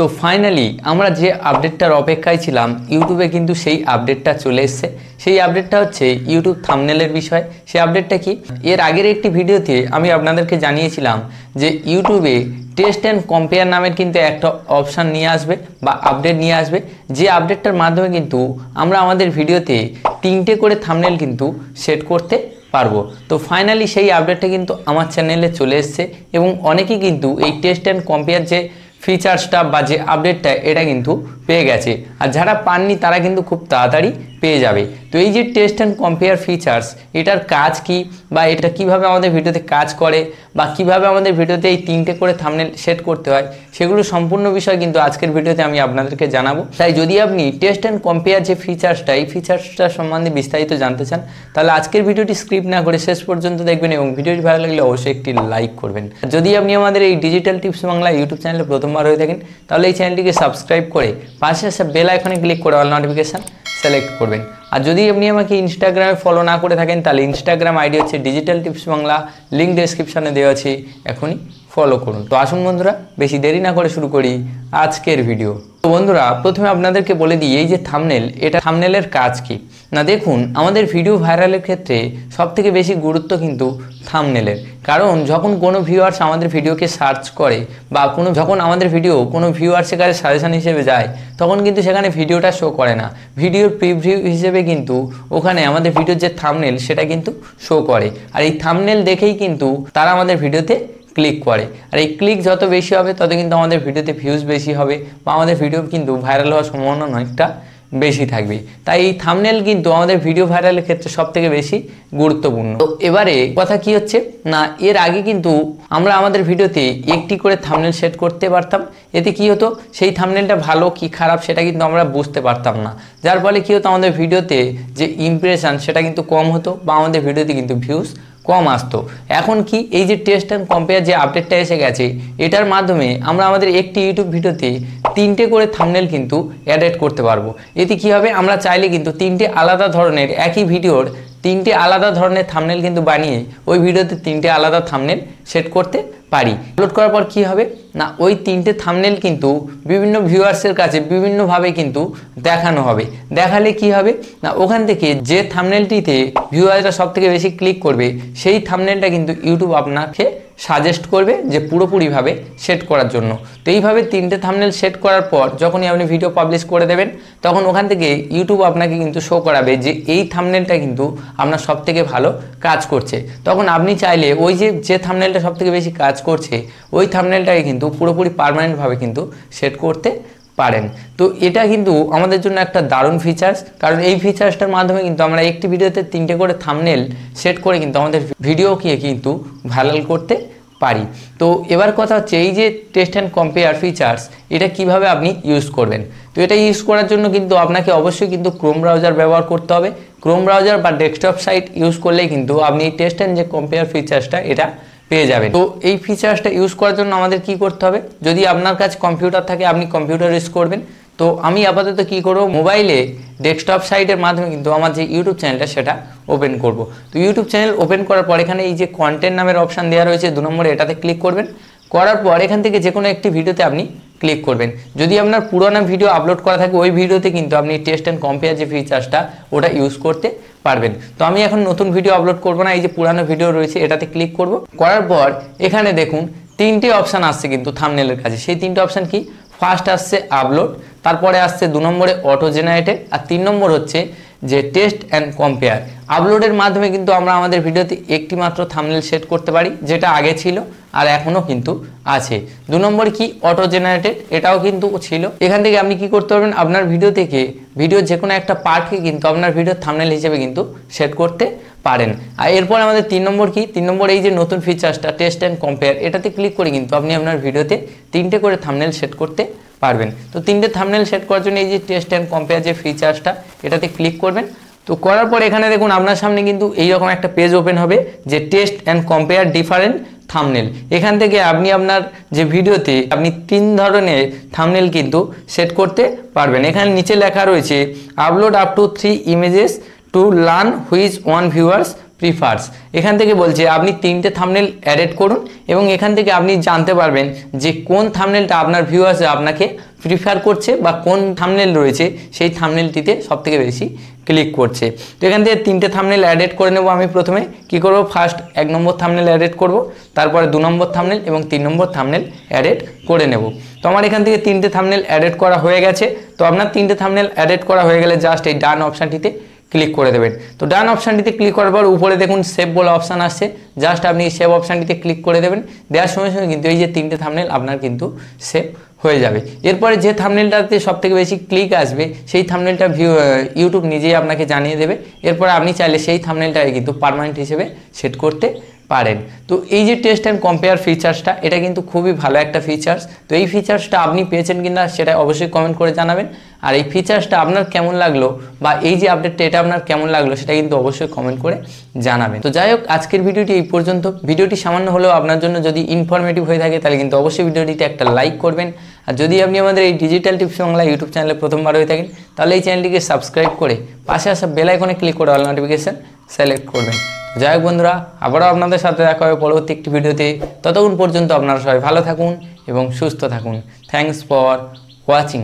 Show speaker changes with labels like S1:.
S1: তো ফাইনালি আমরা যে আপডেটটার অপেক্ষায় ছিলাম ইউটিউবে কিন্তু সেই আপডেটটা চলে এসছে সেই আপডেটটা হচ্ছে ইউটিউব থামনেলের বিষয় সেই আপডেটটা কি এর আগের একটি ভিডিওতে আমি আপনাদেরকে জানিয়েছিলাম যে ইউটিউবে টেস্ট অ্যান্ড কম্পেয়ার নামের কিন্তু একটা অপশান নিয়ে আসবে বা আপডেট নিয়ে আসবে যে আপডেটটার মাধ্যমে কিন্তু আমরা আমাদের ভিডিওতে তিনটে করে থামনেল কিন্তু সেট করতে পারবো তো ফাইনালি সেই আপডেটটা কিন্তু আমার চ্যানেলে চলে এসছে এবং অনেকেই কিন্তু এই টেস্ট অ্যান্ড কম্পেয়ার যে ফিচার্সটা বা যে আপডেটটা এটা কিন্তু পেয়ে গেছে আর যারা পাননি তারা কিন্তু খুব তাড়াতাড়ি পেয়ে যাবে তো এই যে টেস্ট অ্যান্ড কম্পেয়ার ফিচার্স এটার কাজ কি বা এটা কিভাবে আমাদের ভিডিওতে কাজ করে বা কিভাবে আমাদের ভিডিওতে এই তিনটে করে থামনে সেট করতে হয় সেগুলো সম্পূর্ণ বিষয় কিন্তু আজকের ভিডিওতে আমি আপনাদেরকে জানাবো তাই যদি আপনি টেস্ট অ্যান্ড কম্পেয়ার যে ফিচার্সটা এই ফিচার্সটা সম্বন্ধে বিস্তারিত জানতে চান তাহলে আজকের ভিডিওটি স্ক্রিপ্ট না করে শেষ পর্যন্ত দেখবেন এবং ভিডিওটি ভালো লাগলে অবশ্যই একটি লাইক করবেন যদি আপনি আমাদের এই ডিজিটাল টিপস বাংলা ইউটিউব চ্যানেলে প্রথমবার হয়ে থাকেন তাহলে এই চ্যানেলটিকে সাবস্ক্রাইব করে পাশে আসা বেল আইকনে ক্লিক করে অল নোটিফিকেশান সিলেক্ট করবেন আর যদি আপনি আমাকে ইনস্টাগ্রামে ফলো না করে থাকেন তাহলে ইনস্টাগ্রাম আইডি হচ্ছে ডিজিটাল টিপস বাংলা লিঙ্ক ডিসক্রিপশানে দেওয়া আছে এখনই ফলো করুন তো আসুন বন্ধুরা বেশি দেরি না করে শুরু করি আজকের ভিডিও তো বন্ধুরা প্রথমে আপনাদেরকে বলে দিই এই যে থামনেল এটা থামনেলের কাজ কি না দেখুন আমাদের ভিডিও ভাইরালের ক্ষেত্রে সব থেকে বেশি গুরুত্ব কিন্তু থামনেলের কারণ যখন কোনো ভিউয়ার্স আমাদের ভিডিওকে সার্চ করে বা কোনো যখন আমাদের ভিডিও কোনো ভিউয়ার্সের কাছে সাজেশান হিসেবে যায় তখন কিন্তু সেখানে ভিডিওটা শো করে না ভিডিওর প্রিভিউ হিসেবে কিন্তু ওখানে আমাদের ভিডিওর যে থামনেল সেটা কিন্তু শো করে আর এই থামনেল দেখেই কিন্তু তারা আমাদের ভিডিওতে ক্লিক করে আর এই ক্লিক যত বেশি হবে তত কিন্তু আমাদের ভিডিওতে ভিউজ বেশি হবে বা আমাদের ভিডিও কিন্তু ভাইরাল হওয়ার সম্ভাবনা অনেকটা বেশি থাকবে তাই এই থামনেল কিন্তু আমাদের ভিডিও ভাইরালের ক্ষেত্রে সব থেকে বেশি গুরুত্বপূর্ণ তো এবারে কথা কি হচ্ছে না এর আগে কিন্তু আমরা আমাদের ভিডিওতে একটি করে থামনেল সেট করতে পারতাম এতে কি হতো সেই থামনেলটা ভালো কি খারাপ সেটা কিন্তু আমরা বুঝতে পারতাম না যার ফলে কি হতো আমাদের ভিডিওতে যে ইমপ্রেশন সেটা কিন্তু কম হতো বা আমাদের ভিডিওতে কিন্তু ভিউজ কম আসতো এখন কি এই যে টেস্ট অ্যান্ড কম্পেয়ার যে আপডেটটা এসে গেছে এটার মাধ্যমে আমরা আমাদের একটি ইউটিউব ভিডিওতে তিনটে করে থামনেল কিন্তু অ্যাডেড করতে পারবো এতে কি হবে আমরা চাইলে কিন্তু তিনটে আলাদা ধরনের একই ভিডিওর তিনটে আলাদা ধরনের থামনেল কিন্তু বানিয়ে ওই ভিডিওতে তিনটে আলাদা থামনেল সেট করতে পারি আপলোড করার পর কি হবে না ওই তিনটে থামনেল কিন্তু বিভিন্ন ভিউয়ার্সের কাছে বিভিন্নভাবে কিন্তু দেখানো হবে দেখালে কি হবে না ওখান থেকে যে থামনেলটিতে ভিউয়ার্সরা সবথেকে বেশি ক্লিক করবে সেই থামনেলটা কিন্তু ইউটিউব আপনাকে সাজেস্ট করবে যে পুরোপুরিভাবে সেট করার জন্য তো এইভাবে তিনটে থামনেল সেট করার পর যখনই আপনি ভিডিও পাবলিশ করে দেবেন তখন ওখান থেকে ইউটিউব আপনাকে কিন্তু শো করাবে যে এই থামনেলটা কিন্তু আপনার সবথেকে ভালো কাজ করছে তখন আপনি চাইলে ওই যে যে থামনেল থামনেলটা থেকে বেশি কাজ করছে ওই থামনেলটাকে কিন্তু পুরোপুরি পারমানেন্টভাবে কিন্তু সেট করতে পারেন তো এটা কিন্তু আমাদের জন্য একটা দারুণ ফিচার্স কারণ এই ফিচার্সটার মাধ্যমে কিন্তু আমরা একটি ভিডিওতে তিনটে করে থামনেল সেট করে কিন্তু আমাদের ভিডিওকে কিন্তু ভাইরাল করতে পারি তো এবার কথা হচ্ছে এই যে টেস্ট অ্যান্ড কম্পেয়ার ফিচার্স এটা কিভাবে আপনি ইউজ করবেন তো এটা ইউজ করার জন্য কিন্তু আপনাকে অবশ্যই কিন্তু ক্রোম ব্রাউজার ব্যবহার করতে হবে ক্রোম ব্রাউজার বা ডেস্কটপ সাইট ইউজ করলেই কিন্তু আপনি টেস্ট অ্যান্ড যে কম্পেয়ার ফিচার্সটা এটা পেয়ে যাবেন তো এই ফিচার্সটা ইউজ করার জন্য আমাদের কি করতে হবে যদি আপনার কাছে কম্পিউটার থাকে আপনি কম্পিউটার ইউজ করবেন তো আমি আপাতত কি করব মোবাইলে ডেস্কটপ সাইটের মাধ্যমে কিন্তু আমার যে ইউটিউব চ্যানেলটা সেটা ওপেন করব তো ইউটিউব চ্যানেল ওপেন করার পর এখানে এই যে কন্টেন্ট নামের অপশান দেওয়া রয়েছে দু নম্বরে এটাতে ক্লিক করবেন করার পর এখান থেকে যে কোনো একটি ভিডিওতে আপনি ক্লিক করবেন যদি আপনার পুরোনো ভিডিও আপলোড করা থাকে ওই ভিডিওতে কিন্তু আপনি টেস্ট অ্যান্ড কম্পেয়ার যে ফিচার্সটা ওটা ইউজ করতে পারবেন তো আমি এখন নতুন ভিডিও আপলোড করব না এই যে পুরানো ভিডিও রয়েছে এটাতে ক্লিক করব করার পর এখানে দেখুন তিনটে অপশান আসছে কিন্তু থামনেলের কাছে সেই তিনটে অপশান কি ফার্স্ট আসছে আপলোড তারপরে আসছে দু নম্বরে অটো জেনারেটেড আর তিন নম্বর হচ্ছে যে টেস্ট অ্যান্ড কম্পেয়ার আপলোডের মাধ্যমে কিন্তু আমরা আমাদের ভিডিওতে একটি মাত্র থামনেল সেট করতে পারি যেটা আগে ছিল আর এখনও কিন্তু আছে দু নম্বর কি অটো জেনারেটেড এটাও কিন্তু ছিল এখান থেকে আপনি কি করতে পারবেন আপনার ভিডিও থেকে ভিডিও যে কোনো একটা পার্টকে কিন্তু আপনার ভিডিও থামনেল হিসেবে কিন্তু সেট করতে পারেন আর এরপর আমাদের তিন নম্বর কি তিন নম্বর এই যে নতুন ফিচার্সটা টেস্ট অ্যান্ড কম্পেয়ার এটাতে ক্লিক করে কিন্তু আপনি আপনার ভিডিওতে তিনটে করে থামনেল সেট করতে পারবেন তো তিনটে থামনেল সেট করার জন্য এই যে টেস্ট অ্যান্ড কম্পেয়ার যে ফিচার্সটা এটাতে ক্লিক করবেন তো করার পর এখানে দেখুন আপনার সামনে কিন্তু এইরকম একটা পেজ ওপেন হবে যে test and compare different thumbnail এখান থেকে আপনি আপনার যে ভিডিওতে আপনি তিন ধরনের থামনেল কিন্তু সেট করতে পারবেন এখানে নিচে লেখা রয়েছে upload up to three images to learn which one viewers prefers এখান থেকে বলছে আপনি তিনটে থামনেল অ্যাডেড করুন এবং এখান থেকে আপনি জানতে পারবেন যে কোন থামনেলটা আপনার ভিউয়ার্সে আপনাকে প্রিফার করছে বা কোন থামনেল রয়েছে সেই থামনেলটিতে সবথেকে বেশি ক্লিক করছে তো এখান থেকে তিনটে থামনেল অ্যাডেড করে নেব আমি প্রথমে কি করব ফার্স্ট এক নম্বর থামনেল অ্যাডেড করব তারপরে দু নম্বর থামনেল এবং তিন নম্বর থামনেল অ্যাডেড করে নেব তো আমার এখান থেকে তিনটে থামনেল অ্যাডেড করা হয়ে গেছে তো আপনার তিনটে থামনেল অ্যাডেড করা হয়ে গেলে জাস্ট এই ডান অপশানটিতে ক্লিক করে দেবেন তো ডান অপশানটিতে ক্লিক করার পর উপরে দেখুন সেভ বলে অপশান আসছে জাস্ট আপনি সেভ অপশানটিতে ক্লিক করে দেবেন দেওয়ার সঙ্গে সঙ্গে কিন্তু এই যে তিনটে থামনেল আপনার কিন্তু সেভ হয়ে যাবে এরপরে যে থামনেলটাতে সবথেকে বেশি ক্লিক আসবে সেই থামনেলটা ভিউ ইউটিউব নিজেই আপনাকে জানিয়ে দেবে এরপর আপনি চাইলে সেই থামনেলটাকে কিন্তু পারমানেন্ট হিসেবে সেট করতে পারেন তো এই যে টেস্ট অ্যান্ড কম্পেয়ার ফিচার্সটা এটা কিন্তু খুবই ভালো একটা ফিচার্স তো এই ফিচার্সটা আপনি পেয়েছেন না সেটা অবশ্যই কমেন্ট করে জানাবেন আর এই ফিচার্সটা আপনার কেমন লাগলো বা এই যে আপডেটটা এটা আপনার কেমন লাগলো সেটা কিন্তু অবশ্যই কমেন্ট করে জানাবেন তো যাই হোক আজকের ভিডিওটি এই পর্যন্ত ভিডিওটি সামান্য হলেও আপনার জন্য যদি ইনফরমেটিভ হয়ে থাকে তাহলে কিন্তু অবশ্যই ভিডিওটিতে একটা লাইক করবেন আর যদি আপনি আমাদের এই ডিজিটাল টিপস বাংলা ইউটিউব চ্যানেলে প্রথমবার হয়ে থাকেন তাহলে এই চ্যানেলটিকে সাবস্ক্রাইব করে পাশে আসা আইকনে ক্লিক করে অল নোটিফিকেশান সিলেক্ট করবেন যাই হোক বন্ধুরা আবারও আপনাদের সাথে দেখা হবে পরবর্তী একটি ভিডিওতে ততক্ষণ পর্যন্ত আপনারা সবাই ভালো থাকুন এবং সুস্থ থাকুন থ্যাংকস ফর ওয়াচিং